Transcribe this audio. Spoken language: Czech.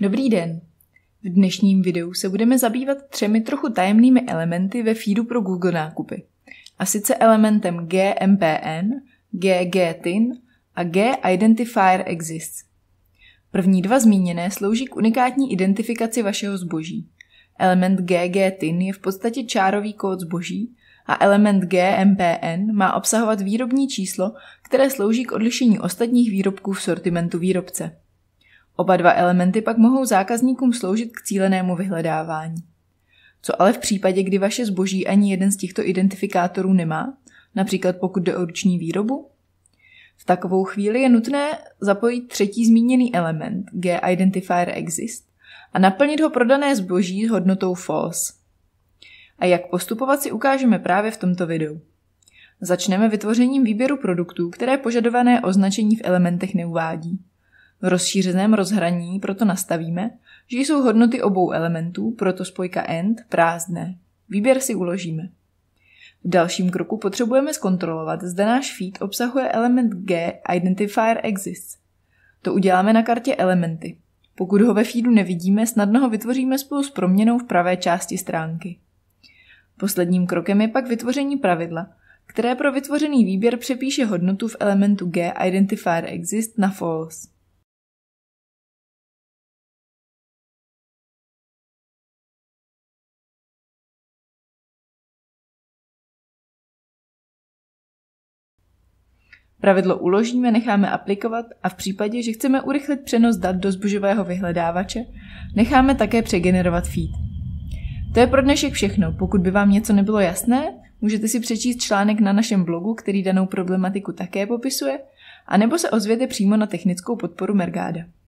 Dobrý den. V dnešním videu se budeme zabývat třemi trochu tajemnými elementy ve feedu pro Google nákupy. A sice elementem GMPN, GGTIN a GIdentifier Exists. První dva zmíněné slouží k unikátní identifikaci vašeho zboží. Element GGTIN je v podstatě čárový kód zboží a element GMPN má obsahovat výrobní číslo, které slouží k odlišení ostatních výrobků v sortimentu výrobce. Oba dva elementy pak mohou zákazníkům sloužit k cílenému vyhledávání. Co ale v případě, kdy vaše zboží ani jeden z těchto identifikátorů nemá, například pokud jde o ruční výrobu? V takovou chvíli je nutné zapojit třetí zmíněný element, G-Identifier Exist, a naplnit ho prodané zboží s hodnotou false. A jak postupovat si ukážeme právě v tomto videu. Začneme vytvořením výběru produktů, které požadované označení v elementech neuvádí. V rozšířeném rozhraní proto nastavíme, že jsou hodnoty obou elementů, proto spojka AND, prázdné. Výběr si uložíme. V dalším kroku potřebujeme zkontrolovat, zda náš feed obsahuje element G Identifier Exists. To uděláme na kartě elementy. Pokud ho ve feedu nevidíme, snadno ho vytvoříme spolu s proměnou v pravé části stránky. Posledním krokem je pak vytvoření pravidla, které pro vytvořený výběr přepíše hodnotu v elementu G Identifier Exist na false. Pravidlo uložíme, necháme aplikovat a v případě, že chceme urychlit přenos dat do zbožového vyhledávače, necháme také přegenerovat feed. To je pro dnešek všechno. Pokud by vám něco nebylo jasné, můžete si přečíst článek na našem blogu, který danou problematiku také popisuje, anebo se ozvěte přímo na technickou podporu Mergáda.